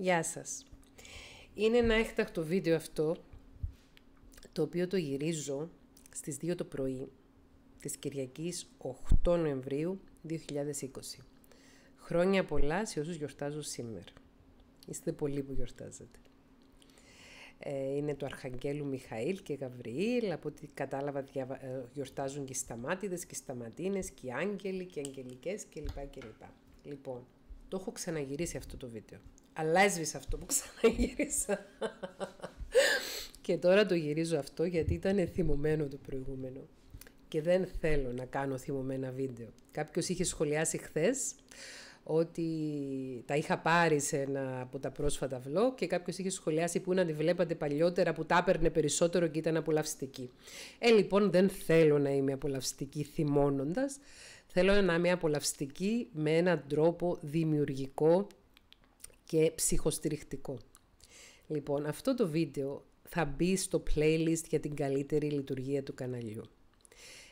Γεια σας. Είναι ένα έκτακτο βίντεο αυτό, το οποίο το γυρίζω στις 2 το πρωί της Κυριακής 8 Νοεμβρίου 2020. Χρόνια πολλά σε όσους γιορτάζω σήμερα. Είστε πολλοί που γιορτάζετε. Ε, είναι το Αρχαγγέλου Μιχαήλ και Γαβριήλ, από ό,τι κατάλαβα ε, γιορτάζουν και οι σταμάτιδες και οι σταματίνες και οι άγγελοι και οι αγγελικές κλπ. Λοιπόν, το έχω ξαναγυρίσει αυτό το βίντεο. Αλλά έσβησα αυτό που ξαναγύρισα. και τώρα το γυρίζω αυτό γιατί ήταν θυμωμένο το προηγούμενο. Και δεν θέλω να κάνω θυμωμένα βίντεο. Κάποιος είχε σχολιάσει χθες ότι τα είχα πάρει σε ένα από τα πρόσφατα βλό και κάποιος είχε σχολιάσει που να τη βλέπατε παλιότερα που τα έπαιρνε περισσότερο και ήταν απολαυστική. Ε, λοιπόν, δεν θέλω να είμαι απολαυστική θυμώνοντας. Θέλω να είμαι απολαυστική με έναν τρόπο δημιουργικό και ψυχοστηριχτικό. Λοιπόν, αυτό το βίντεο θα μπει στο playlist για την καλύτερη λειτουργία του καναλιού.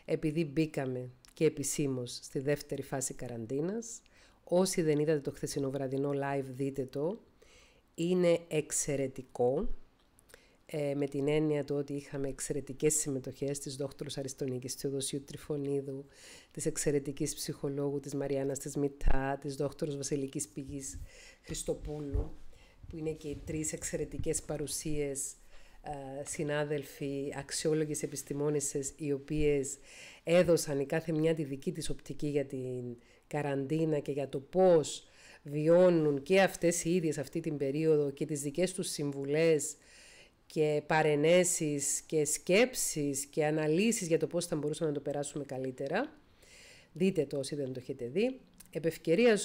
Επειδή μπήκαμε και επισήμως στη δεύτερη φάση καραντίνας, όσοι δεν είδατε το χθεσινό βραδινό live δείτε το, είναι εξαιρετικό ε, με την έννοια του ότι είχαμε εξαιρετικές συμμετοχές της δόκτωρος Αριστονίκης, του Τριφωνίδου, της εξαιρετικής ψυχολόγου της Μαριάννας της Μητά, της δόκτωρος Βασιλικής Πηγής Χριστοπούλου, που είναι και οι τρεις εξαιρετικές παρουσίες ε, συνάδελφοι, αξιόλογες επιστημόνισσες οι οποίες έδωσαν η κάθε μια τη δική της οπτική για την καραντίνα και για το πώς βιώνουν και αυτές οι ίδιες αυτή την περίοδο και τις δικές τους συμβουλές και παρενέσεις και σκέψεις και αναλύσεις για το πώς θα μπορούσαμε να το περάσουμε καλύτερα. Δείτε το όσοι δεν το έχετε δει. Επ'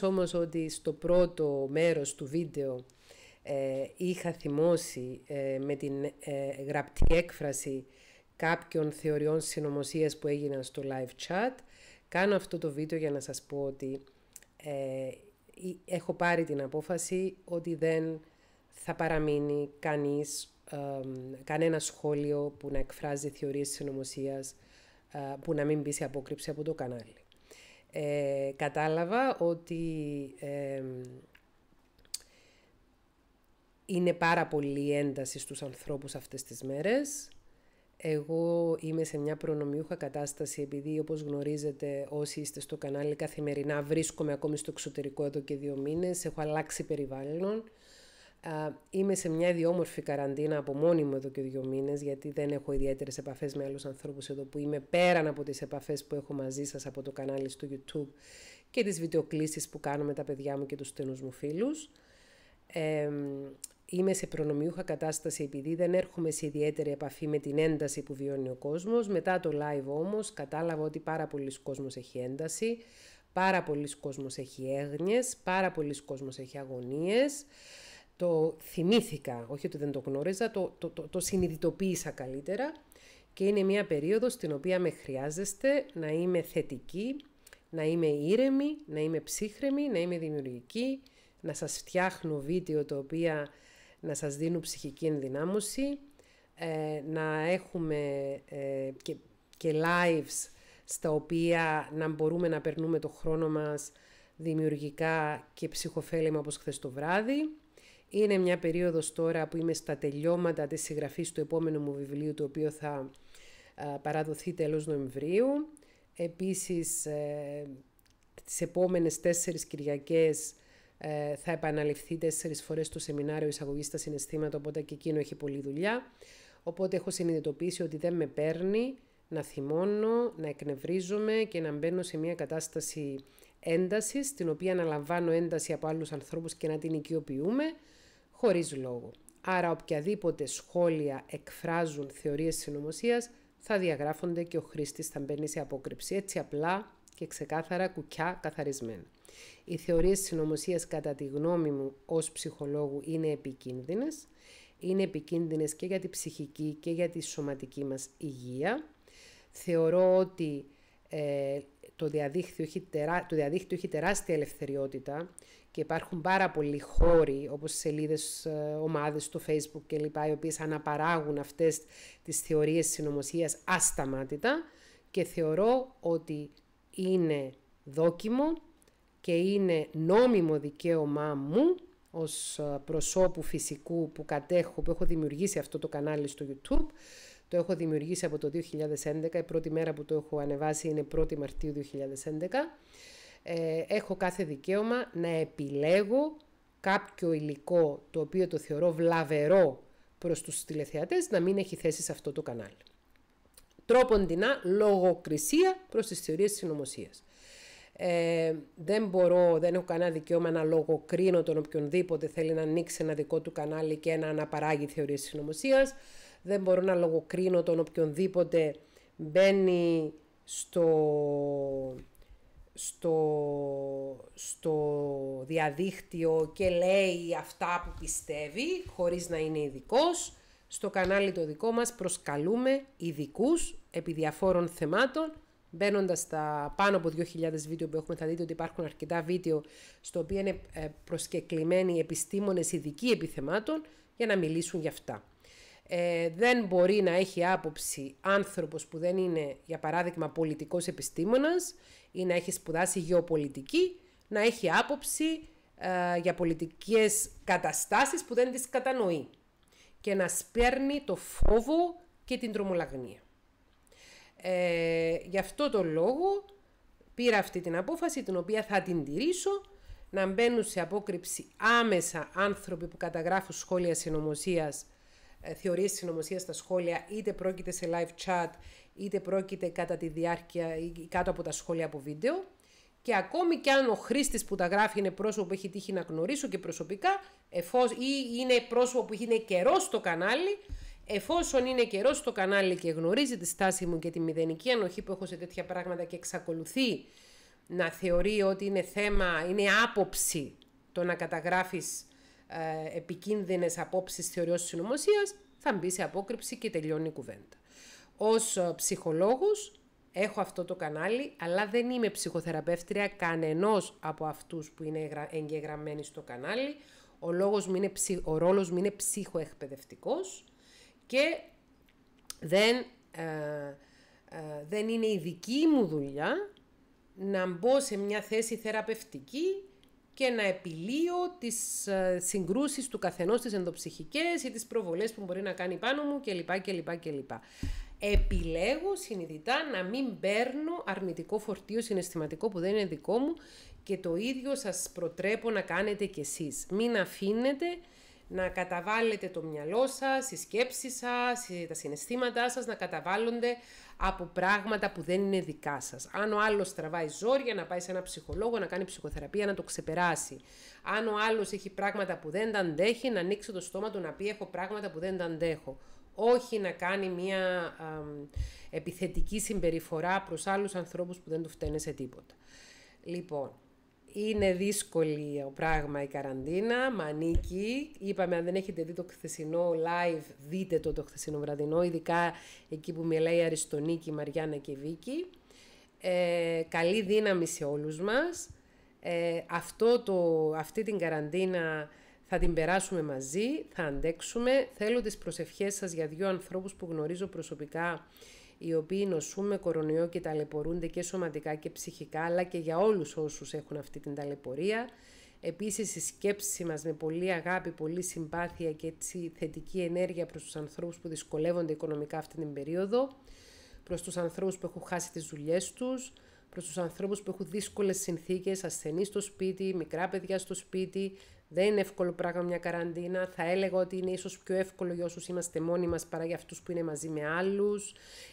όμως ότι στο πρώτο μέρος του βίντεο ε, είχα θυμώσει ε, με την ε, γραπτή έκφραση κάποιων θεωριών συνωμοσίας που έγιναν στο live chat. Κάνω αυτό το βίντεο για να σας πω ότι έχω πάρει την απόφαση ότι δεν θα παραμείνει κανείς κανένα σχόλιο που να εκφράζει θεωρίες συνωμοσίας ε, που να μην μπει σε απόκρυψη από το κανάλι. Ε, κατάλαβα ότι είναι πάρα πολύ ένταση στους ανθρώπους αυτές τις μέρες. Εγώ είμαι σε μια προνομιούχα κατάσταση επειδή όπως γνωρίζετε όσοι είστε στο κανάλι καθημερινά βρίσκομαι ακόμη στο εξωτερικό εδώ και δύο μήνες, έχω αλλάξει περιβάλλον είμαι σε μια ιδιόμορφη καραντίνα από μόνη μου εδώ και δύο μήνες, γιατί δεν έχω ιδιαίτερες επαφές με άλλους ανθρώπους εδώ που είμαι πέραν από τις επαφές που έχω μαζί σας από το κανάλι στο YouTube και τις βιντεοκλήσεις που κάνω με τα παιδιά μου και τους στενούς μου φίλους. είμαι σε προνομιούχα κατάσταση επειδή δεν έρχομαι σε ιδιαίτερη επαφή με την ένταση που βιώνει ο κόσμος. Μετά το live όμως κατάλαβα ότι πάρα πολλοί κόσμος έχει ένταση, πάρα πολλοί κόσμος έχει έγνοιες, πάρα πολλοί κόσμος έχει αγωνίες το θυμήθηκα, όχι ότι δεν το γνώριζα, το, το, το, συνειδητοποίησα καλύτερα και είναι μια περίοδος στην οποία με χρειάζεστε να είμαι θετική, να είμαι ήρεμη, να είμαι ψύχρεμη, να είμαι δημιουργική, να σας φτιάχνω βίντεο τα οποία να σας δίνουν ψυχική ενδυνάμωση, ε, να έχουμε ε, και, και lives στα οποία να μπορούμε να περνούμε το χρόνο μας δημιουργικά και ψυχοφέλημα όπως χθες το βράδυ. Είναι μια περίοδος τώρα που είμαι στα τελειώματα της συγγραφής του επόμενου μου βιβλίου, το οποίο θα παραδοθεί τέλος Νοεμβρίου. Επίσης, ε, τις επόμενες τέσσερις Κυριακές ε, θα επαναληφθεί τέσσερις φορές το σεμινάριο εισαγωγής στα συναισθήματα, οπότε και εκείνο έχει πολλή δουλειά. Οπότε έχω συνειδητοποιήσει ότι δεν με παίρνει να θυμώνω, να εκνευρίζομαι και να μπαίνω σε μια κατάσταση έντασης, την οποία αναλαμβάνω ένταση από άλλους ανθρώπους και να την οικειοποιούμε χωρίς λόγο. Άρα οποιαδήποτε σχόλια εκφράζουν θεωρίες συνωμοσίας θα διαγράφονται και ο χρήστης θα μπαίνει σε απόκρυψη έτσι απλά και ξεκάθαρα κουκιά καθαρισμένα. Οι θεωρίες συνωμοσίας κατά τη γνώμη μου ως ψυχολόγου είναι επικίνδυνες. Είναι επικίνδυνες και για τη ψυχική και για τη σωματική μας υγεία. Θεωρώ ότι ε, το, διαδίκτυο έχει τερά, το διαδίκτυο έχει τεράστια ελευθεριότητα και υπάρχουν πάρα πολλοί χώροι, όπως σελίδες, ε, ομάδες στο facebook κλπ, οι οποίες αναπαράγουν αυτές τις θεωρίες συνωμοσίας ασταμάτητα και θεωρώ ότι είναι δόκιμο και είναι νόμιμο δικαίωμά μου ως ε, προσώπου φυσικού που κατέχω, που έχω δημιουργήσει αυτό το κανάλι στο YouTube, το έχω δημιουργήσει από το 2011, η πρώτη μέρα που το έχω ανεβάσει είναι 1η Μαρτίου 2011. Ε, έχω κάθε δικαίωμα να επιλέγω κάποιο υλικό το οποίο το θεωρώ βλαβερό προς τους τηλεθεατές να μην έχει θέση σε αυτό το κανάλι. Τρόπον δεινά λογοκρισία προς τις θεωρίες της συνωμοσίας. Ε, δεν μπορώ, δεν έχω κανένα δικαίωμα να λογοκρίνω τον οποιονδήποτε θέλει να ανοίξει ένα δικό του κανάλι και να αναπαράγει θεωρίες συνωμοσίας δεν μπορώ να λογοκρίνω τον οποιονδήποτε μπαίνει στο, στο, στο διαδίκτυο και λέει αυτά που πιστεύει χωρίς να είναι ειδικός. Στο κανάλι το δικό μας προσκαλούμε ειδικούς επί διαφόρων θεμάτων Μπαίνοντας στα πάνω από 2.000 βίντεο που έχουμε, θα δείτε ότι υπάρχουν αρκετά βίντεο στο οποίο είναι ε, προσκεκλημένοι επιστήμονες ειδικοί επιθεμάτων για να μιλήσουν για αυτά. Ε, δεν μπορεί να έχει άποψη άνθρωπος που δεν είναι, για παράδειγμα, πολιτικός επιστήμονας ή να έχει σπουδάσει γεωπολιτική, να έχει άποψη ε, για πολιτικές καταστάσεις που δεν τις κατανοεί και να σπέρνει το φόβο και την τρομολαγνία. Ε, γι' αυτό το λόγο πήρα αυτή την απόφαση, την οποία θα την τηρήσω, να μπαίνουν σε απόκρυψη άμεσα άνθρωποι που καταγράφουν σχόλια συνωμοσίας ε, θεωρίες συνωμοσίας στα σχόλια, είτε πρόκειται σε live chat, είτε πρόκειται κατά τη διάρκεια ή κάτω από τα σχόλια από βίντεο. Και ακόμη και αν ο χρήστης που τα γράφει είναι πρόσωπο που έχει τύχει να γνωρίσω και προσωπικά, εφόσον ή είναι πρόσωπο που είναι καιρός στο κανάλι, εφόσον είναι καιρός στο κανάλι και γνωρίζει τη στάση μου και τη μηδενική ανοχή που έχω σε τέτοια πράγματα και εξακολουθεί να θεωρεί ότι είναι θέμα, είναι άποψη το να καταγράφεις ε, επικίνδυνες απόψεις θεωριώσεις συνωμοσία, θα μπει σε απόκρυψη και τελειώνει η κουβέντα. Ως ε, ψυχολόγος έχω αυτό το κανάλι, αλλά δεν είμαι ψυχοθεραπεύτρια κανενός από αυτούς που είναι εγγεγραμμένοι στο κανάλι. Ο, λόγος μου είναι, ο ρόλος μου είναι ψυχοεκπαιδευτικός και δεν, ε, ε, δεν είναι η δική μου δουλειά να μπω σε μια θέση θεραπευτική και να επιλύω τις ε, συγκρούσεις του καθενός, τις ενδοψυχικές ή τις προβολές που μπορεί να κάνει πάνω μου κλπ. κλπ, κλπ. Επιλέγω συνειδητά να μην παίρνω αρνητικό φορτίο συναισθηματικό που δεν είναι δικό μου και το ίδιο σας προτρέπω να κάνετε κι εσείς. Μην αφήνετε να καταβάλλετε το μυαλό σας, οι σκέψεις σας, τα συναισθήματά σας να καταβάλλονται από πράγματα που δεν είναι δικά σας. Αν ο άλλος τραβάει ζόρια να πάει σε ένα ψυχολόγο, να κάνει ψυχοθεραπεία, να το ξεπεράσει. Αν ο άλλος έχει πράγματα που δεν τα αντέχει, να ανοίξει το στόμα του να πει έχω πράγματα που δεν τα αντέχω. Όχι να κάνει μια επιθετική συμπεριφορά προς άλλους ανθρώπους που δεν του φταίνε σε τίποτα. Λοιπόν, είναι δύσκολη ο πράγμα η καραντίνα, μανίκι Είπαμε, αν δεν έχετε δει το χθεσινό live, δείτε το το χθεσινό βραδινό, ειδικά εκεί που μιλάει Αριστονίκη, Μαριάννα και Βίκη. Ε, καλή δύναμη σε όλους μας. Ε, αυτό το, αυτή την καραντίνα θα την περάσουμε μαζί, θα αντέξουμε. Θέλω τις προσευχές σας για δύο ανθρώπους που γνωρίζω προσωπικά οι οποίοι νοσούν με κορονοϊό και ταλαιπωρούνται και σωματικά και ψυχικά, αλλά και για όλους όσους έχουν αυτή την ταλαιπωρία. Επίσης η σκέψη μας με πολύ αγάπη, πολύ συμπάθεια και έτσι θετική ενέργεια προς τους ανθρώπους που δυσκολεύονται οικονομικά αυτή την περίοδο, προς τους ανθρώπους που έχουν χάσει τις δουλειές τους, προς τους ανθρώπους που έχουν δύσκολες συνθήκες, ασθενείς στο σπίτι, μικρά παιδιά στο σπίτι, δεν είναι εύκολο πράγμα μια καραντίνα. Θα έλεγα ότι είναι ίσως πιο εύκολο για όσους είμαστε μόνοι μας παρά για αυτούς που είναι μαζί με άλλους.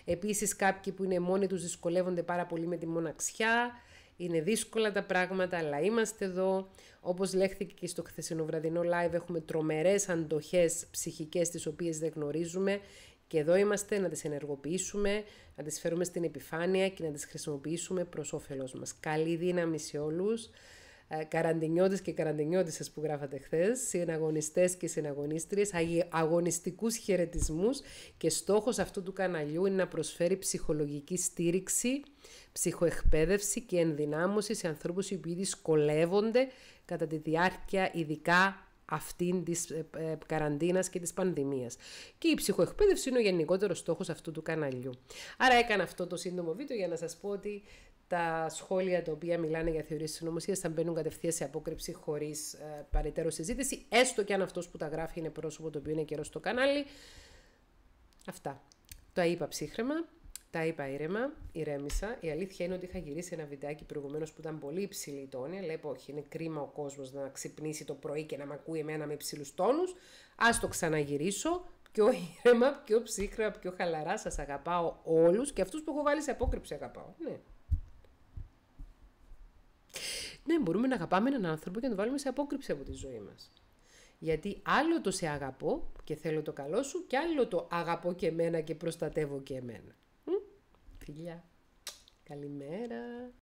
Επίσης, κάποιοι που είναι μόνοι τους δυσκολεύονται πάρα πολύ με τη μοναξιά. Είναι δύσκολα τα πράγματα, αλλά είμαστε εδώ. Όπως λέχθηκε και στο χθεσινό βραδινό live, έχουμε τρομερές αντοχές ψυχικές τις οποίες δεν γνωρίζουμε και εδώ είμαστε να τις ενεργοποιήσουμε, να τις φέρουμε στην επιφάνεια και να τις χρησιμοποιήσουμε προς όφελός μας. Καλή δύναμη σε όλους. Ε, καραντινιώτες και καραντινιώτησε που γράφατε χθες, συναγωνιστές και συναγωνίστριες, αγωνιστικούς χαιρετισμούς και στόχος αυτού του καναλιού είναι να προσφέρει ψυχολογική στήριξη, ψυχοεκπαίδευση και ενδυνάμωση σε ανθρώπους οι οποίοι δυσκολεύονται κατά τη διάρκεια ειδικά αυτήν της ε, ε, καραντίνας και της πανδημίας. Και η ψυχοεκπαίδευση είναι ο γενικότερος στόχος αυτού του καναλιού. Άρα έκανα αυτό το σύντομο βίντεο για να σας πω ότι τα σχόλια τα οποία μιλάνε για θεωρίες συνωμοσίας θα μπαίνουν κατευθείαν σε απόκρυψη χωρίς ε, παρετέρω συζήτηση, έστω και αν αυτός που τα γράφει είναι πρόσωπο το οποίο είναι καιρός στο κανάλι. Αυτά. Τα είπα ψύχρεμα, τα είπα ήρεμα, ηρέμησα. Η αλήθεια είναι ότι είχα γυρίσει ένα βιντεάκι προηγουμένως που ήταν πολύ υψηλή η τόνη. Λέω, όχι, είναι κρίμα ο κόσμος να ξυπνήσει το πρωί και να με ακούει εμένα με υψηλούς τόνους. Ας το ξαναγυρίσω, πιο ήρεμα, πιο ψύχρεμα, πιο χαλαρά. Σας αγαπάω όλους και αυτούς που έχω βάλει σε απόκρυψη αγαπάω. Ναι. Ναι, μπορούμε να αγαπάμε έναν άνθρωπο και να τον βάλουμε σε απόκρυψη από τη ζωή μας. Γιατί άλλο το σε αγαπώ και θέλω το καλό σου και άλλο το αγαπώ και εμένα και προστατεύω και εμένα. Φιλιά. Καλημέρα.